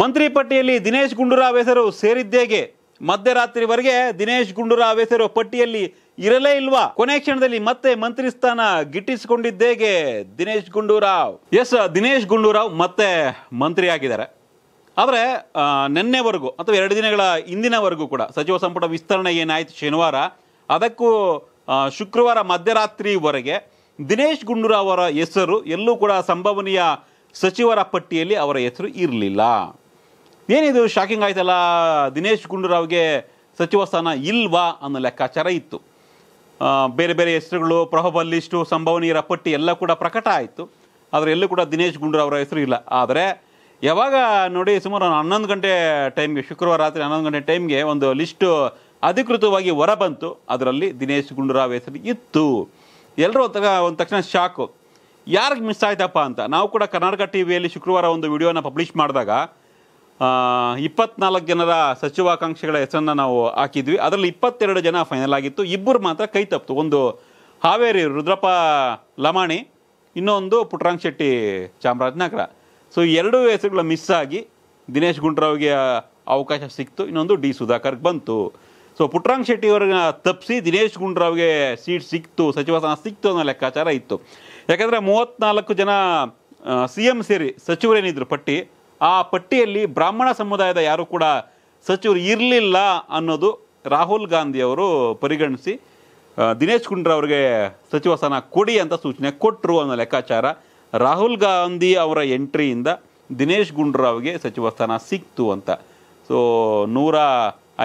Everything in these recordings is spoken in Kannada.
ಮಂತ್ರಿ ಪಟ್ಟಿಯಲ್ಲಿ ದಿನೇಶ್ ಗುಂಡೂರಾವ್ ಹೆಸರು ಸೇರಿದ್ದೇಗೆ ಮಧ್ಯರಾತ್ರಿವರೆಗೆ ದಿನೇಶ್ ಗುಂಡೂರಾವ್ ಹೆಸರು ಪಟ್ಟಿಯಲ್ಲಿ ಇರಲೇ ಇಲ್ವಾ ಕೊನೆ ಕ್ಷಣದಲ್ಲಿ ಮತ್ತೆ ಮಂತ್ರಿ ಸ್ಥಾನ ಗಿಟ್ಟಿಸಿಕೊಂಡಿದ್ದೇಗೆ ದಿನೇಶ್ ಗುಂಡೂರಾವ್ ಎಸ್ ದಿನೇಶ್ ಗುಂಡೂರಾವ್ ಮತ್ತೆ ಮಂತ್ರಿ ಆಗಿದ್ದಾರೆ ಆದರೆ ನಿನ್ನೆವರೆಗೂ ಅಥವಾ ಎರಡು ದಿನಗಳ ಹಿಂದಿನವರೆಗೂ ಕೂಡ ಸಚಿವ ಸಂಪುಟ ವಿಸ್ತರಣೆ ಏನಾಯಿತು ಶನಿವಾರ ಅದಕ್ಕೂ ಶುಕ್ರವಾರ ಮಧ್ಯರಾತ್ರಿವರೆಗೆ ದಿನೇಶ್ ಗುಂಡೂರಾವ್ ಅವರ ಹೆಸರು ಎಲ್ಲೂ ಕೂಡ ಸಂಭವನೀಯ ಸಚಿವರ ಪಟ್ಟಿಯಲ್ಲಿ ಅವರ ಹೆಸರು ಇರಲಿಲ್ಲ ಏನಿದು ಶಾಕಿಂಗ್ ಆಯ್ತಲ್ಲ ದಿನೇಶ್ ಗುಂಡೂರಾವ್ಗೆ ಸಚಿವ ಸ್ಥಾನ ಇಲ್ವಾ ಅನ್ನೋ ಲೆಕ್ಕಾಚಾರ ಇತ್ತು ಬೇರೆ ಬೇರೆ ಹೆಸರುಗಳು ಪ್ರಹಬಲ್ ಲಿಸ್ಟು ಸಂಭವನೀಯರ ಪಟ್ಟಿ ಎಲ್ಲ ಕೂಡ ಪ್ರಕಟ ಆಯಿತು ಆದರೆ ಎಲ್ಲೂ ಕೂಡ ದಿನೇಶ್ ಗುಂಡೂರಾವ್ರ ಹೆಸರು ಇಲ್ಲ ಆದರೆ ಯಾವಾಗ ನೋಡಿ ಸುಮಾರು ಹನ್ನೊಂದು ಗಂಟೆ ಟೈಮ್ಗೆ ಶುಕ್ರವಾರ ರಾತ್ರಿ ಹನ್ನೊಂದು ಗಂಟೆ ಟೈಮ್ಗೆ ಒಂದು ಲಿಸ್ಟು ಅಧಿಕೃತವಾಗಿ ಹೊರಬಂತು ಅದರಲ್ಲಿ ದಿನೇಶ್ ಗುಂಡೂರಾವ್ ಹೆಸರು ಇತ್ತು ಎಲ್ಲರೂ ಒಂದಾಗ ಒಂದು ತಕ್ಷಣ ಶಾಕು ಯಾರಿಗೆ ಮಿಸ್ ಆಯ್ತಪ್ಪ ಅಂತ ನಾವು ಕೂಡ ಕರ್ನಾಟಕ ಟಿ ವಿಯಲ್ಲಿ ಶುಕ್ರವಾರ ಒಂದು ವಿಡಿಯೋನ ಪಬ್ಲಿಷ್ ಮಾಡಿದಾಗ ಇಪ್ಪತ್ನಾಲ್ಕು ಜನರ ಸಚಿವಾಕಾಂಕ್ಷಿಗಳ ಹೆಸರನ್ನು ನಾವು ಹಾಕಿದ್ವಿ ಅದರಲ್ಲಿ ಇಪ್ಪತ್ತೆರಡು ಜನ ಫೈನಲ್ ಆಗಿತ್ತು ಇಬ್ಬರು ಮಾತ್ರ ಕೈ ತಪ್ಪಿತು ಒಂದು ಹಾವೇರಿ ರುದ್ರಪ್ಪ ಲಮಾಣಿ ಇನ್ನೊಂದು ಪುಟ್ರಾಂಗ್ ಶೆಟ್ಟಿ ಚಾಮರಾಜನಗರ ಸೊ ಎರಡು ಹೆಸರುಗಳು ಮಿಸ್ ಆಗಿ ದಿನೇಶ್ ಗುಂಡ್ರಾವ್ಗೆ ಅವಕಾಶ ಸಿಕ್ತು ಇನ್ನೊಂದು ಡಿ ಸುಧಾಕರ್ಗೆ ಬಂತು ಸೊ ಪುಟ್ರಾಂಗ್ ಶೆಟ್ಟಿ ತಪ್ಪಿಸಿ ದಿನೇಶ್ ಗುಂಡ್ರಾವ್ಗೆ ಸೀಟ್ ಸಿಕ್ತು ಸಚಿವ ಸ್ಥಾನ ಸಿಕ್ತು ಅನ್ನೋ ಲೆಕ್ಕಾಚಾರ ಇತ್ತು ಯಾಕಂದರೆ ಮೂವತ್ತ್ನಾಲ್ಕು ಜನ ಸಿ ಎಂ ಸೇರಿ ಸಚಿವರೇನಿದ್ರು ಪಟ್ಟಿ ಆ ಪಟ್ಟಿಯಲ್ಲಿ ಬ್ರಾಹ್ಮಣ ಸಮುದಾಯದ ಯಾರು ಕೂಡ ಸಚಿವರು ಇರಲಿಲ್ಲ ಅನ್ನೋದು ರಾಹುಲ್ ಗಾಂಧಿ ಅವರು ಪರಿಗಣಿಸಿ ದಿನೇಶ್ ಗುಂಡ್ರ ಅವರಿಗೆ ಸಚಿವ ಸ್ಥಾನ ಕೊಡಿ ಅಂತ ಸೂಚನೆ ಕೊಟ್ಟರು ಅನ್ನೋ ಲೆಕ್ಕಾಚಾರ ರಾಹುಲ್ ಗಾಂಧಿ ಅವರ ಎಂಟ್ರಿಯಿಂದ ದಿನೇಶ್ ಗುಂಡ್ರಾವ್ಗೆ ಸಚಿವ ಸ್ಥಾನ ಸಿಕ್ತು ಅಂತ ಸೊ ನೂರ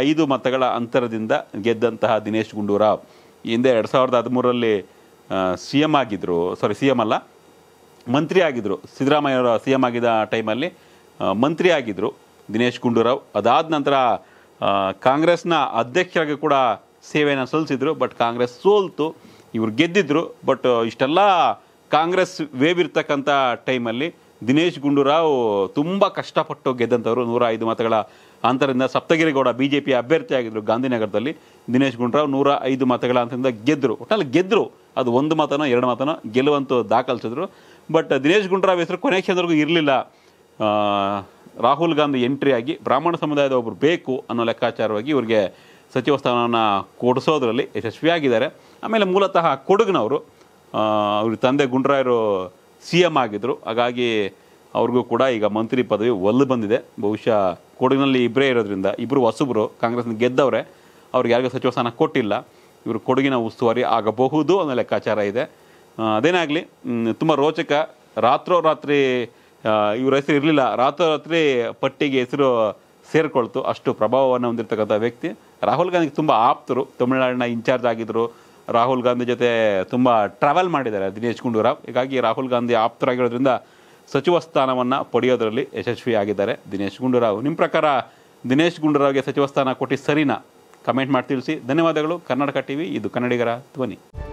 ಐದು ಮತಗಳ ಅಂತರದಿಂದ ಗೆದ್ದಂತಹ ದಿನೇಶ್ ಗುಂಡೂರಾವ್ ಹಿಂದೆ ಎರಡು ಸಾವಿರದ ಹದಿಮೂರರಲ್ಲಿ ಸಿ ಎಮ್ ಆಗಿದ್ದರು ಸಾರಿ ಸಿ ಎಮ್ ಅಲ್ಲ ಮಂತ್ರಿ ಆಗಿದ್ದರು ಸಿದ್ದರಾಮಯ್ಯವರ ಸಿ ಎಮ್ ಆಗಿದ್ದ ಟೈಮಲ್ಲಿ ಮಂತ್ರಿ ಆಗಿದ್ದರು ದಿನೇಶ್ ಗುಂಡೂರಾವ್ ಅದಾದ ನಂತರ ಕಾಂಗ್ರೆಸ್ನ ಅಧ್ಯಕ್ಷರಾಗಿ ಕೂಡ ಸೇವೆಯನ್ನು ಸಲ್ಲಿಸಿದರು ಬಟ್ ಕಾಂಗ್ರೆಸ್ ಸೋಲ್ತು ಇವರು ಗೆದ್ದಿದ್ರು ಬಟ್ ಇಷ್ಟೆಲ್ಲ ಕಾಂಗ್ರೆಸ್ ವೇವ್ ಟೈಮಲ್ಲಿ ದಿನೇಶ್ ಗುಂಡೂರಾವ್ ತುಂಬ ಕಷ್ಟಪಟ್ಟು ಗೆದ್ದಂಥವ್ರು ನೂರ ಐದು ಮತಗಳ ಅಂತರಿಂದ ಸಪ್ತಗಿರಿಗೌಡ ಬಿ ಜೆ ಪಿ ಅಭ್ಯರ್ಥಿ ಗಾಂಧಿನಗರದಲ್ಲಿ ದಿನೇಶ್ ಗುಂಡೂರಾವ್ ನೂರ ಐದು ಮತಗಳ ಅಂತರಿಂದ ಗೆದ್ದರು ಒಟ್ಟಲ್ಲಿ ಗೆದ್ದರು ಅದು ಒಂದು ಮತನೋ ಎರಡು ಮತನೋ ಗೆಲ್ಲುವಂತೂ ದಾಖಲಿಸಿದ್ರು ಬಟ್ ದಿನೇಶ್ ಗುಂಡೂರಾವ್ ಹೆಸರು ಕೊನೆ ಕ್ಷಣದವರೆಗೂ ಇರಲಿಲ್ಲ ರಾಹುಲ್ ಗಾಂಧಿ ಎಂಟ್ರಿಯಾಗಿ ಬ್ರಾಹ್ಮಣ ಸಮುದಾಯದ ಒಬ್ಬರು ಬೇಕು ಅನ್ನೋ ಲೆಕ್ಕಾಚಾರವಾಗಿ ಇವರಿಗೆ ಸಚಿವ ಸ್ಥಾನವನ್ನು ಕೊಡಿಸೋದ್ರಲ್ಲಿ ಯಶಸ್ವಿಯಾಗಿದ್ದಾರೆ ಆಮೇಲೆ ಮೂಲತಃ ಕೊಡಗಿನವರು ಅವ್ರ ತಂದೆ ಗುಂಡ್ರಾಯರು ಸಿ ಎಮ್ ಆಗಿದ್ದರು ಹಾಗಾಗಿ ಅವ್ರಿಗೂ ಕೂಡ ಈಗ ಮಂತ್ರಿ ಪದವಿ ಒಲ್ಲು ಬಂದಿದೆ ಬಹುಶಃ ಕೊಡಗಿನಲ್ಲಿ ಇಬ್ಬರೇ ಇರೋದ್ರಿಂದ ಇಬ್ಬರು ಹೊಸಬ್ರು ಕಾಂಗ್ರೆಸ್ನ ಗೆದ್ದವ್ರೆ ಅವ್ರಿಗೆ ಯಾರಿಗೂ ಸಚಿವ ಸ್ಥಾನ ಕೊಟ್ಟಿಲ್ಲ ಇವರು ಕೊಡಗಿನ ಉಸ್ತುವಾರಿ ಆಗಬಹುದು ಅನ್ನೋ ಲೆಕ್ಕಾಚಾರ ಇದೆ ಅದೇನಾಗಲಿ ತುಂಬ ರೋಚಕ ರಾತ್ರೋ ರಾತ್ರಿ ಇವರ ಹೆಸರು ಇರಲಿಲ್ಲ ರಾತ್ರೋರಾತ್ರಿ ಪಟ್ಟಿಗೆ ಹೆಸರು ಸೇರಿಕೊಳ್ತು ಅಷ್ಟು ಪ್ರಭಾವವನ್ನು ಹೊಂದಿರತಕ್ಕಂಥ ವ್ಯಕ್ತಿ ರಾಹುಲ್ ಗಾಂಧಿಗೆ ತುಂಬ ಆಪ್ತರು ತಮಿಳುನಾಡಿನ ಇನ್ಚಾರ್ಜ್ ಆಗಿದ್ದರು ರಾಹುಲ್ ಗಾಂಧಿ ಜೊತೆ ತುಂಬ ಟ್ರಾವೆಲ್ ಮಾಡಿದ್ದಾರೆ ದಿನೇಶ್ ಗುಂಡೂರಾವ್ ಹೀಗಾಗಿ ರಾಹುಲ್ ಗಾಂಧಿ ಆಪ್ತರಾಗಿರೋದ್ರಿಂದ ಸಚಿವ ಸ್ಥಾನವನ್ನು ಪಡೆಯೋದರಲ್ಲಿ ಯಶಸ್ವಿಯಾಗಿದ್ದಾರೆ ದಿನೇಶ್ ಗುಂಡೂರಾವ್ ನಿಮ್ಮ ಪ್ರಕಾರ ದಿನೇಶ್ ಗುಂಡೂರಾವ್ಗೆ ಸಚಿವ ಸ್ಥಾನ ಕೊಟ್ಟು ಸರಿನಾ ಕಮೆಂಟ್ ಮಾಡಿ ತಿಳಿಸಿ ಧನ್ಯವಾದಗಳು ಕರ್ನಾಟಕ ಟಿವಿ ಇದು ಕನ್ನಡಿಗರ ಧ್ವನಿ